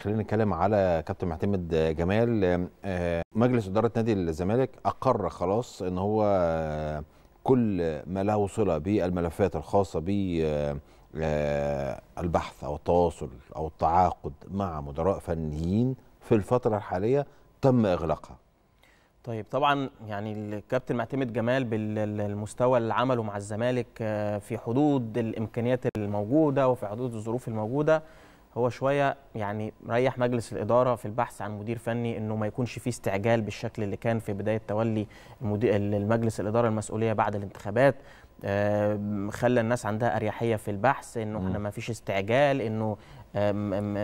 خلينا نتكلم على كابتن معتمد جمال آه، مجلس اداره نادي الزمالك اقر خلاص ان هو آه، كل ما له صله بالملفات الخاصه بالبحث آه، او التواصل او التعاقد مع مدراء فنيين في الفتره الحاليه تم اغلاقها طيب طبعا يعني الكابتن معتمد جمال بالمستوى اللي عمله مع الزمالك في حدود الامكانيات الموجوده وفي حدود الظروف الموجوده هو شويه يعني ريح مجلس الاداره في البحث عن مدير فني انه ما يكونش فيه استعجال بالشكل اللي كان في بدايه تولي المجلس الاداره المسؤوليه بعد الانتخابات آه، خلى الناس عندها اريحيه في البحث انه احنا ما فيش استعجال انه آه،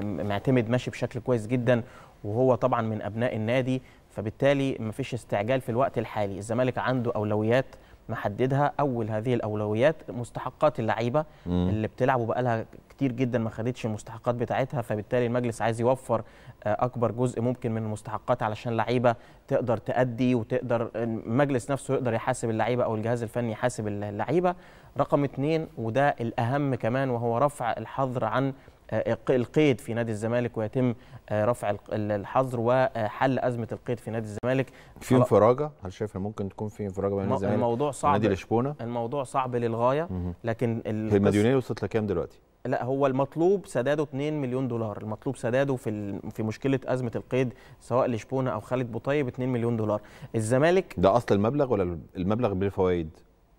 معتمد ماشي بشكل كويس جدا وهو طبعا من ابناء النادي فبالتالي ما فيش استعجال في الوقت الحالي الزمالك عنده اولويات محددها اول هذه الاولويات مستحقات اللعيبه اللي بتلعب لها كتير جدا ما خدتش المستحقات بتاعتها فبالتالي المجلس عايز يوفر آه، اكبر جزء ممكن من المستحقات علشان لعيبه تقدر تأدي وتقدر المجلس نفسه يقدر يحاسب اللعيبه او الجهاز الفني يحاسب اللعيبه رقم اثنين وده الاهم كمان وهو رفع الحظر عن آه، القيد في نادي الزمالك ويتم آه، رفع الحظر وحل ازمه القيد في نادي الزمالك في انفراجه هل شايف ممكن تكون في انفراجه بين الزمالك الموضوع صعب نادي لشبونه الموضوع صعب للغايه لكن المديونيه طيب، وصلت لكام دلوقتي لا هو المطلوب سداده 2 مليون دولار المطلوب سداده في في مشكله ازمه القيد سواء لشبونه او خالد بوطيب 2 مليون دولار الزمالك ده اصل المبلغ ولا المبلغ بالفوائد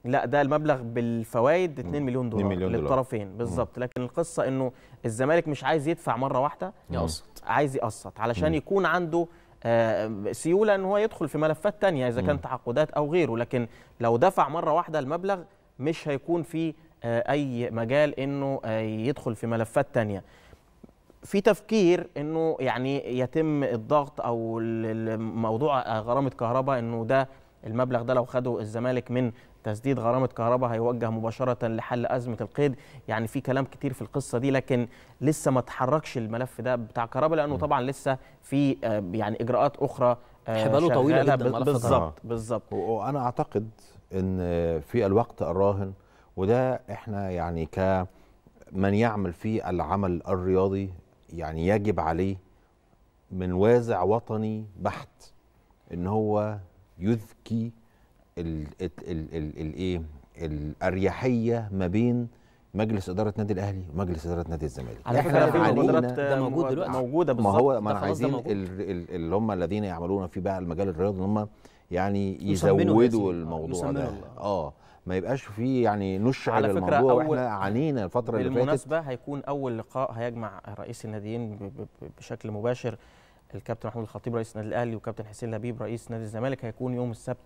لا ده المبلغ بالفوائد 2 مليون دولار 2 مليون دولار للطرفين بالظبط لكن القصه انه الزمالك مش عايز يدفع مره واحده يقسط عايز يقسط علشان مم. يكون عنده آه، سيوله ان هو يدخل في ملفات تانية اذا كان تعاقدات او غيره لكن لو دفع مره واحده المبلغ مش هيكون في آه، اي مجال انه آه، يدخل في ملفات تانية في تفكير انه يعني يتم الضغط او موضوع غرامه كهرباء انه ده المبلغ ده لو خده الزمالك من تسديد غرامه كهرباء هيوجه مباشره لحل ازمه القيد يعني في كلام كتير في القصه دي لكن لسه ما تحركش الملف ده بتاع كهرباء لانه طبعا لسه في آه، يعني اجراءات اخرى آه، حباله طويله جدا بالظبط بالظبط آه. وانا اعتقد ان في الوقت الراهن وده احنا يعني كمن يعمل في العمل الرياضي يعني يجب عليه من وازع وطني بحت ان هو يذكي الايه الاريحيه ما بين مجلس اداره نادي الاهلي ومجلس اداره نادي الزمالك على فكره ده موجود دلوقتي موجوده بالظبط ما هو ما عايزين اللي هم الذين يعملون في بقى المجال الرياضي ان هم يعني يزودوا آه، الموضوع ده اه ما يبقاش في يعني نشعل على فكرة الموضوع واحنا عانينا الفتره اللي فاتت بالمناسبه هيكون اول لقاء هيجمع رئيس الناديين بشكل مباشر الكابتن محمود الخطيب رئيس النادي الاهلي وكابتن حسين لبيب رئيس نادي الزمالك هيكون يوم السبت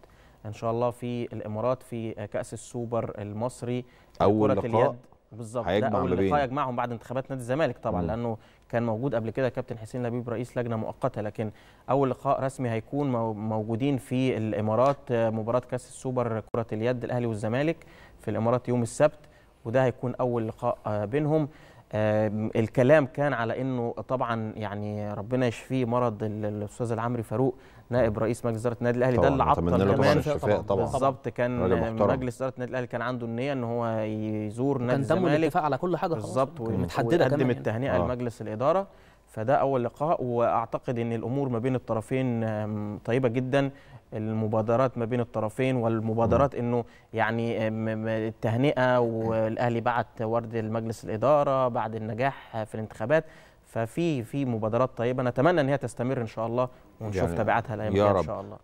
ان شاء الله في الامارات في كاس السوبر المصري اول لقاء بالظبط هيجمع اول لقاء يجمعهم بعد انتخابات نادي الزمالك طبعا مم. لانه كان موجود قبل كده كابتن حسين لبيب رئيس لجنه مؤقته لكن اول لقاء رسمي هيكون موجودين في الامارات مباراه كاس السوبر كره اليد الاهلي والزمالك في الامارات يوم السبت وده هيكون اول لقاء بينهم الكلام كان على انه طبعا يعني ربنا يشفيه مرض الاستاذ العمري فاروق نائب رئيس مجلس اداره النادي الاهلي ده اللي عطل كمان بالظبط كان مجلس اداره النادي الاهلي كان عنده النيه ان هو يزور نادي الزمالك كان تم الاتفاق على كل حاجه بالظبط ومتحدده كمان قدم التهنئه آه. لمجلس الاداره فده اول لقاء واعتقد ان الامور ما بين الطرفين طيبه جدا المبادرات ما بين الطرفين والمبادرات انه يعني التهنئه والاهلي بعت ورد لمجلس الاداره بعد النجاح في الانتخابات ففي في مبادرات طيبه نتمنى ان هي تستمر ان شاء الله ونشوف يعني تبعاتها الايام الجايه ان شاء الله